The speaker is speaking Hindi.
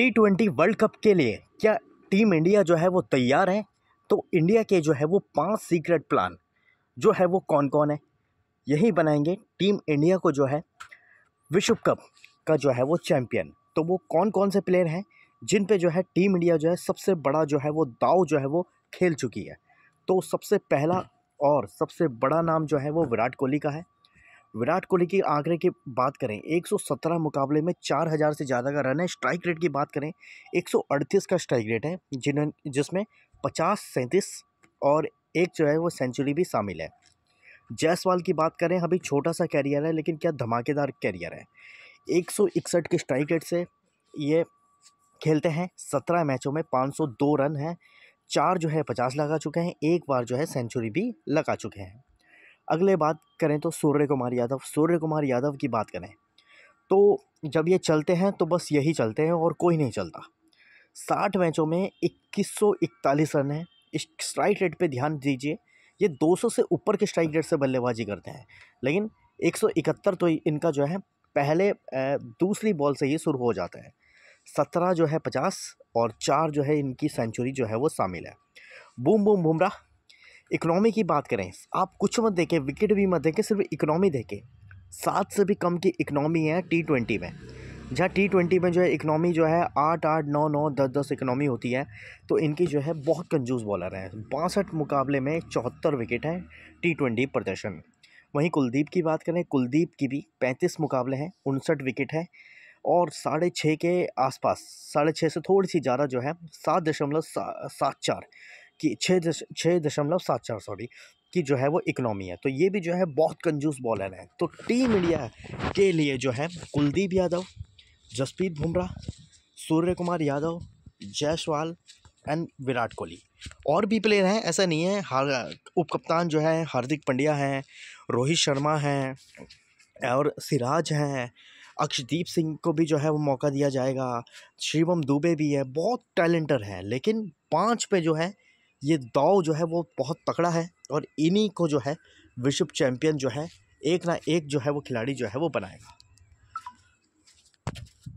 टी ट्वेंटी वर्ल्ड कप के लिए क्या टीम इंडिया जो है वो तैयार है तो इंडिया के जो है वो पांच सीक्रेट प्लान जो है वो कौन कौन है यही बनाएंगे टीम इंडिया को जो है विश्व कप का जो है वो चैम्पियन तो वो कौन कौन से प्लेयर हैं जिन पे जो है टीम इंडिया जो है सबसे बड़ा जो है वो दाव जो है वो खेल चुकी है तो सबसे पहला और सबसे बड़ा नाम जो है वो विराट कोहली का है विराट कोहली के आंकड़े की बात करें 117 मुकाबले में 4000 से ज़्यादा का रन है स्ट्राइक रेट की बात करें 138 का स्ट्राइक रेट है जिन्होंने जिसमें पचास सैंतीस और एक जो है वो सेंचुरी भी शामिल है जैसवाल की बात करें अभी छोटा सा कैरियर है लेकिन क्या धमाकेदार कैरियर है एक सौ इकसठ के स्ट्राइक रेट से ये खेलते हैं सत्रह मैचों में पाँच सौ दो रन हैं चार जो है पचास लगा चुके हैं एक बार जो है सेंचुरी भी लगा चुके हैं अगले बात करें तो सूर्य कुमार यादव सूर्य कुमार यादव की बात करें तो जब ये चलते हैं तो बस यही चलते हैं और कोई नहीं चलता साठ मैचों में इक्कीस सौ इकतालीस रन है स्ट्राइक रेट पे ध्यान दीजिए ये 200 से ऊपर के स्ट्राइक रेट से बल्लेबाजी करते हैं लेकिन 171 तो इनका जो है पहले दूसरी बॉल से ही शुरू हो जाता है सत्रह जो है पचास और चार जो है इनकी सेंचुरी जो है वो शामिल है बूम बूम बुमराह इकनॉमी की बात करें आप कुछ मत देखें विकेट भी मत देखें सिर्फ इकनॉमी देखें सात से भी कम की इकनॉमी है टी ट्वेंटी में जहाँ टी ट्वेंटी में जो है इकनॉमी जो है आठ आठ नौ नौ दस दस इकनॉमी होती है तो इनकी जो है बहुत कंजूस बॉलर हैं बासठ मुकाबले में चौहत्तर विकेट हैं टी ट्वेंटी प्रदर्शन में वहीं कुलदीप की बात करें कुलदीप की भी पैंतीस मुकाबले हैं उनसठ विकेट है और साढ़े छः के आसपास साढ़े छः से थोड़ी सी ज़्यादा जो है सात दशमलव सात चार कि छः दश छः दशमलव सात चार सॉरी की जो है वो इकनॉमी है तो ये भी जो है बहुत कंजूस बॉलर है तो टीम इंडिया के लिए जो है कुलदीप यादव जसप्रीत बुमराह सूर्य कुमार यादव जयसवाल एंड विराट कोहली और भी प्लेयर हैं ऐसा नहीं है हर कप्तान जो है हार्दिक पंड्या हैं रोहित शर्मा हैं और सिराज हैं अक्षदीप सिंह को भी जो है वो मौका दिया जाएगा शिवम दुबे भी है बहुत टैलेंटर हैं लेकिन पाँच पे जो है ये दाव जो है वो बहुत तकड़ा है और इन्हीं को जो है विश्व चैम्पियन जो है एक ना एक जो है वो खिलाड़ी जो है वो बनाएगा